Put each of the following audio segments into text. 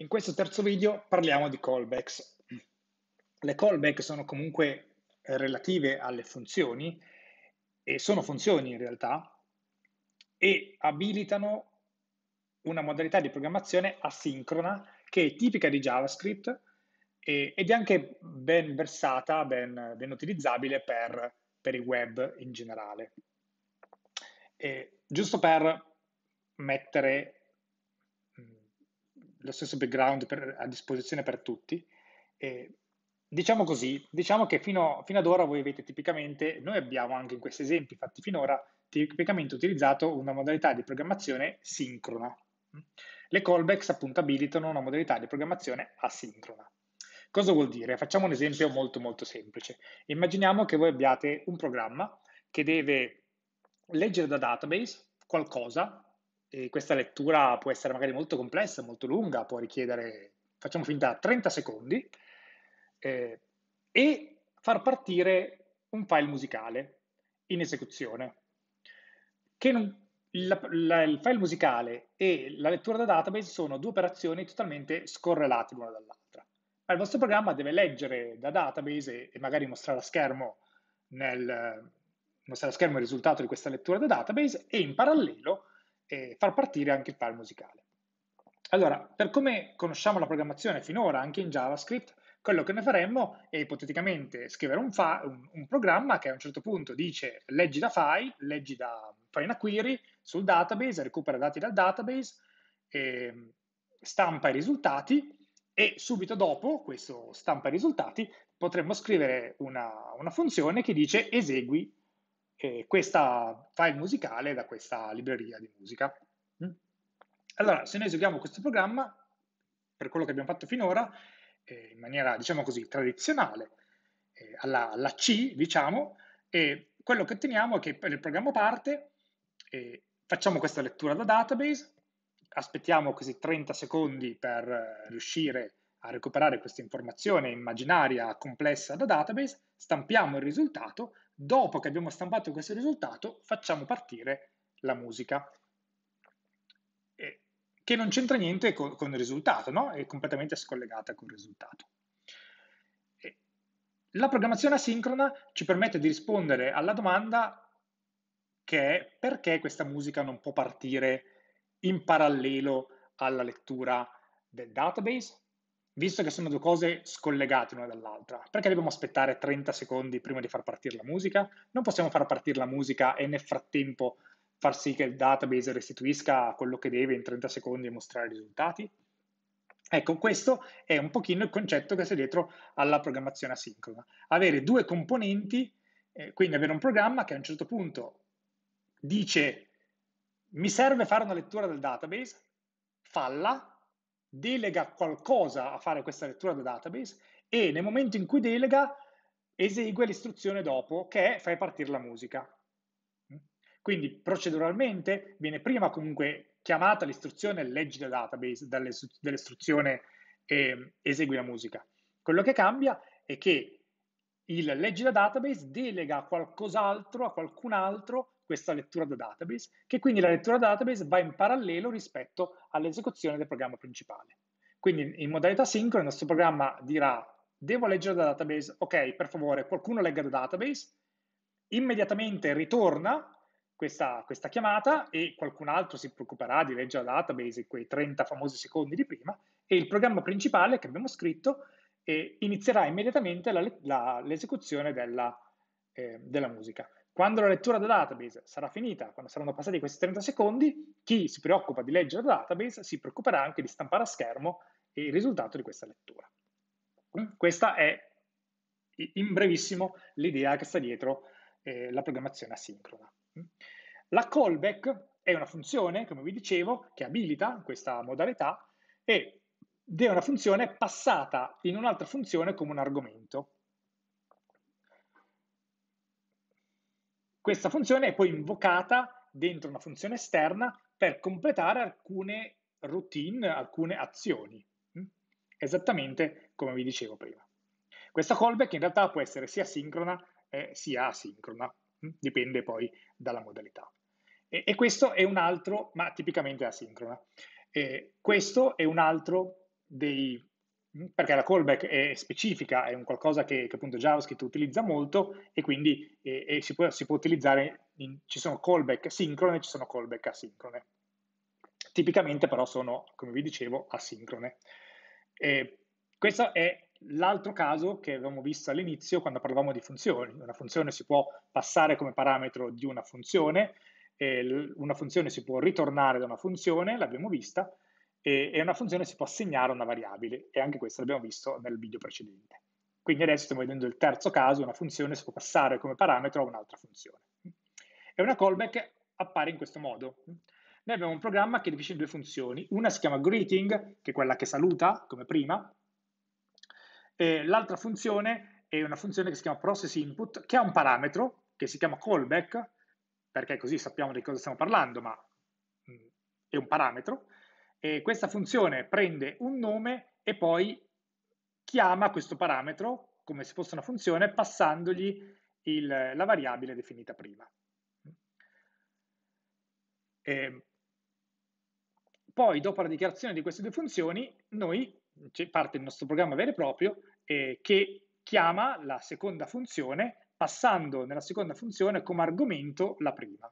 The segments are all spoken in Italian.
In questo terzo video parliamo di callbacks. Le callback sono comunque relative alle funzioni e sono funzioni in realtà e abilitano una modalità di programmazione asincrona che è tipica di JavaScript e, ed è anche ben versata, ben, ben utilizzabile per, per, il web in generale. E, giusto per mettere lo stesso background per, a disposizione per tutti. Eh, diciamo così, diciamo che fino, fino, ad ora voi avete tipicamente, noi abbiamo anche in questi esempi fatti finora, tipicamente utilizzato una modalità di programmazione sincrona. Le callbacks appunto abilitano una modalità di programmazione asincrona. Cosa vuol dire? Facciamo un esempio molto molto semplice. Immaginiamo che voi abbiate un programma che deve leggere da database qualcosa e questa lettura può essere magari molto complessa, molto lunga, può richiedere, facciamo finta, 30 secondi, eh, e far partire un file musicale in esecuzione. Non, la, la, il file musicale e la lettura da database sono due operazioni totalmente scorrelate l'una dall'altra. Ma il vostro programma deve leggere da database e, magari mostrare a schermo, nel, mostrare a schermo il risultato di questa lettura da database e in parallelo e far partire anche il file musicale. Allora, per come conosciamo la programmazione finora anche in JavaScript, quello che ne faremmo è ipoteticamente scrivere un, fa- un, un, programma che a un certo punto dice leggi da file, leggi da, fai una query sul database, recupera dati dal database, eh, stampa i risultati e subito dopo questo stampa i risultati potremmo scrivere una, una funzione che dice esegui eh, questa file musicale da questa libreria di musica. Mm. Allora, se noi eseguiamo questo programma, per quello che abbiamo fatto finora, eh, in maniera, diciamo così, tradizionale, eh, alla, alla, C, diciamo, e quello che otteniamo è che il programma parte, eh, facciamo questa lettura da database, aspettiamo questi 30 secondi per eh, riuscire a recuperare questa informazione immaginaria complessa da database, stampiamo il risultato, Dopo che abbiamo stampato questo risultato, facciamo partire la musica, che non c'entra niente con, con il risultato, no? è completamente scollegata col risultato. la programmazione asincrona ci permette di rispondere alla domanda che è perché questa musica non può partire in parallelo alla lettura del database visto che sono due cose scollegate l'una dall'altra, perché dobbiamo aspettare 30 secondi prima di far partire la musica? Non possiamo far partire la musica e nel frattempo far sì che il database restituisca quello che deve in 30 secondi e mostrare i risultati? Ecco, questo è un pochino il concetto che c'è dietro alla programmazione asincrona. Avere due componenti, eh, quindi avere un programma che a un certo punto dice mi serve fare una lettura del database, falla, delega qualcosa a fare questa lettura da database e nel momento in cui delega esegue l'istruzione dopo che è fai partire la musica. Quindi proceduralmente viene prima comunque chiamata l'istruzione leggi da database dall'istruzione eh, esegui la musica. Quello che cambia è che il leggi da database delega a qualcos'altro, a qualcun altro, questa lettura da database, che quindi la lettura da database va in parallelo rispetto all'esecuzione del programma principale. Quindi in modalità sincrona il nostro programma dirà devo leggere da database, ok, per favore qualcuno legga da database, immediatamente ritorna questa, questa, chiamata e qualcun altro si preoccuperà di leggere da database in quei 30 famosi secondi di prima e il programma principale che abbiamo scritto eh, inizierà immediatamente l'esecuzione della, eh, della musica. Quando la lettura del database sarà finita, quando saranno passati questi 30 secondi, chi si preoccupa di leggere da database si preoccuperà anche di stampare a schermo il risultato di questa lettura. Mm, questa è in brevissimo l'idea che sta dietro eh, la programmazione asincrona. Mm. La callback è una funzione, come vi dicevo, che abilita questa modalità ed è una funzione passata in un'altra funzione come un argomento. Questa funzione è poi invocata dentro una funzione esterna per completare alcune routine, alcune azioni, mm? esattamente come vi dicevo prima. Questa callback in realtà può essere sia sincrona eh, sia asincrona, mm? dipende poi dalla modalità. E, e, questo è un altro, ma tipicamente asincrona, eh, questo è un altro dei Mm, perché la callback è specifica, è un qualcosa che, che appunto JavaScript utilizza molto e quindi e, e si, può, si, può, utilizzare, in, ci sono callback sincrone e ci sono callback asincrone. Tipicamente però sono, come vi dicevo, asincrone. E questo è l'altro caso che avevamo visto all'inizio quando parlavamo di funzioni. Una funzione si può passare come parametro di una funzione, una funzione si può ritornare da una funzione, l'abbiamo vista, e, e una funzione si può assegnare a una variabile e anche questo l'abbiamo visto nel video precedente. Quindi adesso stiamo vedendo il terzo caso, una funzione si può passare come parametro a un'altra funzione. E una callback appare in questo modo. Noi abbiamo un programma che definisce due funzioni, una si chiama greeting, che è quella che saluta, come prima, e l'altra funzione è una funzione che si chiama process input, che ha un parametro, che si chiama callback, perché così sappiamo di cosa stiamo parlando, ma mm, è un parametro, eh, questa funzione prende un nome e poi chiama questo parametro come se fosse una funzione passandogli il, la variabile definita prima. E poi dopo la dichiarazione di queste due funzioni noi parte il nostro programma vero e proprio eh, che chiama la seconda funzione passando nella seconda funzione come argomento la prima.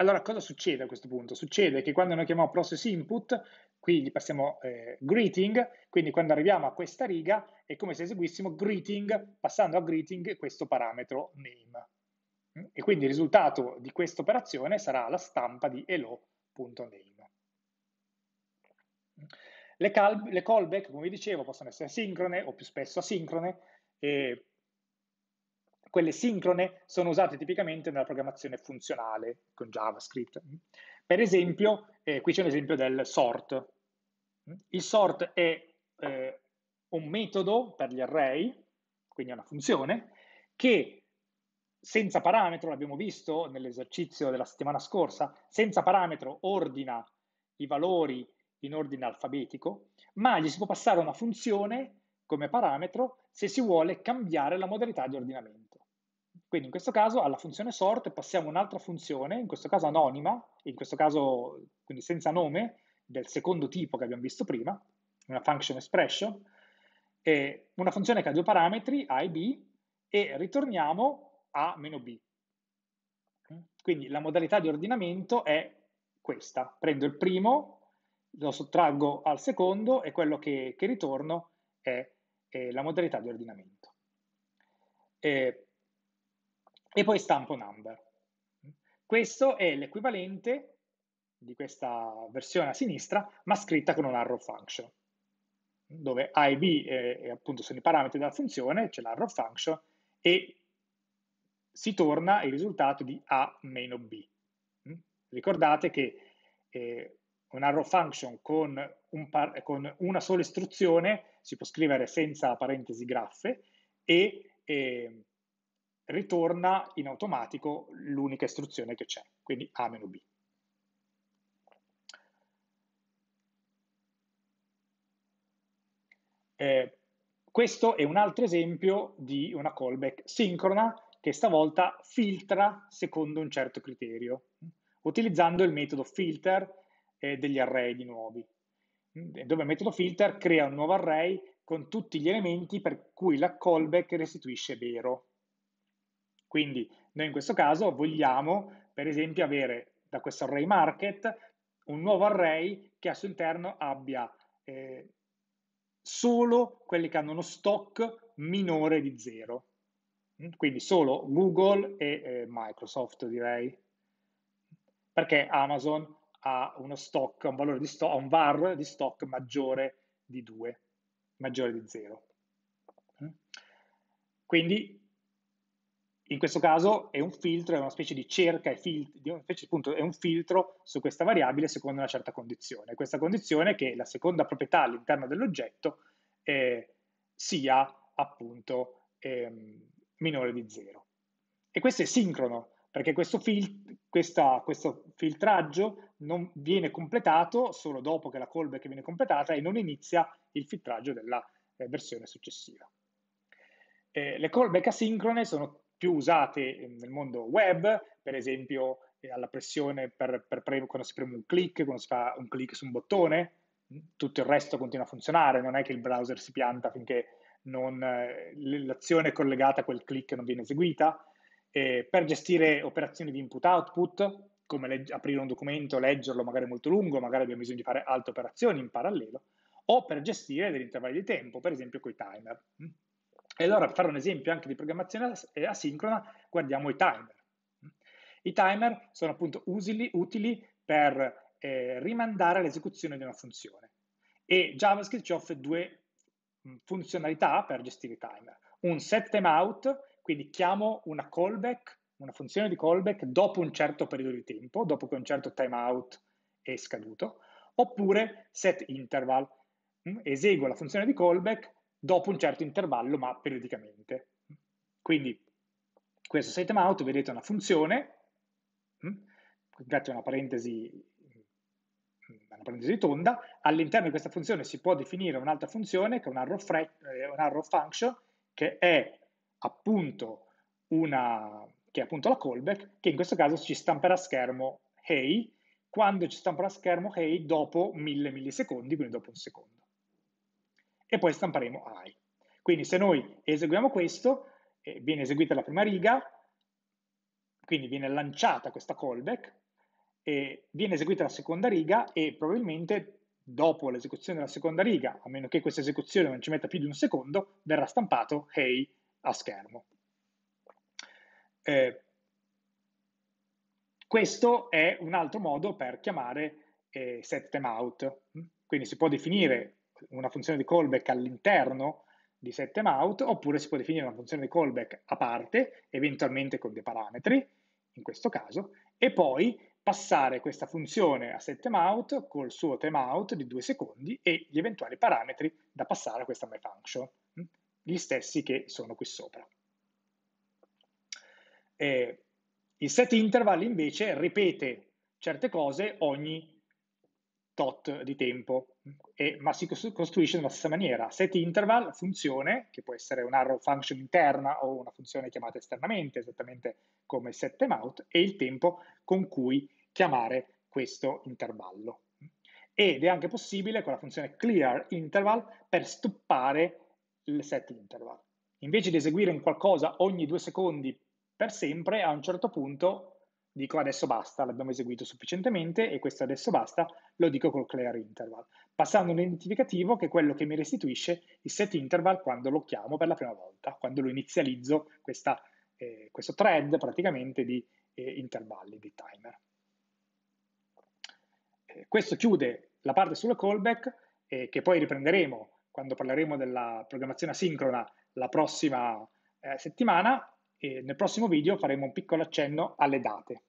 Allora cosa succede a questo punto? Succede che quando noi chiamiamo process input, qui gli passiamo eh, greeting, quindi quando arriviamo a questa riga è come se eseguissimo greeting, passando a greeting questo parametro name. Mm? E quindi il risultato di questa operazione sarà la stampa di hello.name. Le, le, callback, come vi dicevo, possono essere sincrone o più spesso asincrone, e quelle sincrone sono usate tipicamente nella programmazione funzionale con JavaScript. Per esempio, eh, qui c'è un esempio del sort. Il sort è eh, un metodo per gli array, quindi è una funzione, che senza parametro, l'abbiamo visto nell'esercizio della settimana scorsa, senza parametro ordina i valori in ordine alfabetico, ma gli si può passare una funzione come parametro se si vuole cambiare la modalità di ordinamento. Quindi in questo caso alla funzione sort passiamo un'altra funzione, in questo caso anonima, in questo caso quindi senza nome, del secondo tipo che abbiamo visto prima, una function expression, una funzione che ha due parametri, a e b, e ritorniamo a-b. Quindi la modalità di ordinamento è questa. Prendo il primo, lo sottraggo al secondo e quello che, che ritorno è, è, la modalità di ordinamento. E e poi stampo number. Questo è l'equivalente di questa versione a sinistra, ma scritta con un arrow function, dove A e B eh, appunto sono i parametri della funzione, c'è l'arrow function, e si torna il risultato di A meno B. Mm? Ricordate che eh, un arrow function con, un con, una sola istruzione si può scrivere senza parentesi graffe e eh, ritorna in automatico l'unica istruzione che c'è, quindi A-B. Eh, questo è un altro esempio di una callback sincrona che stavolta filtra secondo un certo criterio, utilizzando il metodo filter eh, degli array di nuovi, eh, dove il metodo filter crea un nuovo array con tutti gli elementi per cui la callback restituisce vero. Quindi noi in questo caso vogliamo, per esempio, avere da questo array market un nuovo array che al suo interno abbia eh, solo quelli che hanno uno stock minore di zero. Mm? Quindi solo Google e eh, Microsoft, direi. Perché Amazon ha uno stock, un valore di stock, un VAR di stock maggiore di 2, maggiore di 0. Mm? Quindi in questo caso è un filtro, è una specie di cerca, è, fil- specie, appunto, è un filtro su questa variabile secondo una certa condizione. Questa condizione è che la seconda proprietà all'interno dell'oggetto eh, sia appunto ehm, minore di zero. E questo è sincrono, perché questo, fil- questa, questo, filtraggio non viene completato solo dopo che la callback viene completata e non inizia il filtraggio della eh, versione successiva. Eh, le callback asincrone sono più usate ehm, nel mondo web, per esempio eh, alla pressione per, per prem- quando si preme un click, quando si fa un click su un bottone, tutto il resto continua a funzionare, non è che il browser si pianta finché non, eh, l'azione collegata a quel click non viene eseguita. Eh, per gestire operazioni di input-output, come le- aprire un documento, leggerlo magari molto lungo, magari abbiamo bisogno di fare altre operazioni in parallelo, o per gestire degli intervalli di tempo, per esempio con i timer. E allora per fare un esempio anche di programmazione asincrona, guardiamo i timer. I timer sono appunto usili, utili per eh, rimandare l'esecuzione di una funzione. E JavaScript ci offre due mm, funzionalità per gestire i timer. Un set timeout, quindi chiamo una callback, una funzione di callback dopo un certo periodo di tempo, dopo che un certo timeout è scaduto, oppure set interval, mm, eseguo la funzione di callback dopo un certo intervallo, ma periodicamente. Quindi questo setMount, vedete, è una funzione, mm, grazie a una parentesi, mm, una parentesi tonda, all'interno di questa funzione si può definire un'altra funzione, che è un arrow, eh, un arrow function, che è appunto una, che è appunto la callback, che in questo caso ci stamperà a schermo hey, quando ci stamperà a schermo hey dopo mille millisecondi, quindi dopo un secondo e poi stamperemo I. Quindi se noi eseguiamo questo, eh, viene eseguita la prima riga, quindi viene lanciata questa callback, eh, viene eseguita la seconda riga e probabilmente dopo l'esecuzione della seconda riga, a meno che questa esecuzione non ci metta più di un secondo, verrà stampato Hey a schermo. Eh, questo è un altro modo per chiamare eh, set timeout. Quindi si può definire una funzione di callback all'interno di setMount, oppure si può definire una funzione di callback a parte, eventualmente con dei parametri, in questo caso, e poi passare questa funzione a setMount col suo timeout di due secondi e gli eventuali parametri da passare a questa myFunction, gli stessi che sono qui sopra. E il setInterval invece ripete certe cose ogni tot di tempo, e, ma si costruisce nella stessa maniera. Set interval, funzione, che può essere un'arrow function interna o una funzione chiamata esternamente, esattamente come set timeout, e il tempo con cui chiamare questo intervallo. Ed è anche possibile con la funzione clear interval per stoppare il set interval. Invece di eseguire un qualcosa ogni due secondi per sempre, a un certo punto dico adesso basta, l'abbiamo eseguito sufficientemente e questo adesso basta lo dico col clear interval, passando un identificativo che è quello che mi restituisce il set interval quando lo chiamo per la prima volta, quando lo inizializzo questa, eh, questo thread praticamente di eh, intervalli, di timer. Eh, questo chiude la parte sulle callback eh, che poi riprenderemo quando parleremo della programmazione asincrona la prossima eh, settimana e nel prossimo video faremo un piccolo accenno alle date.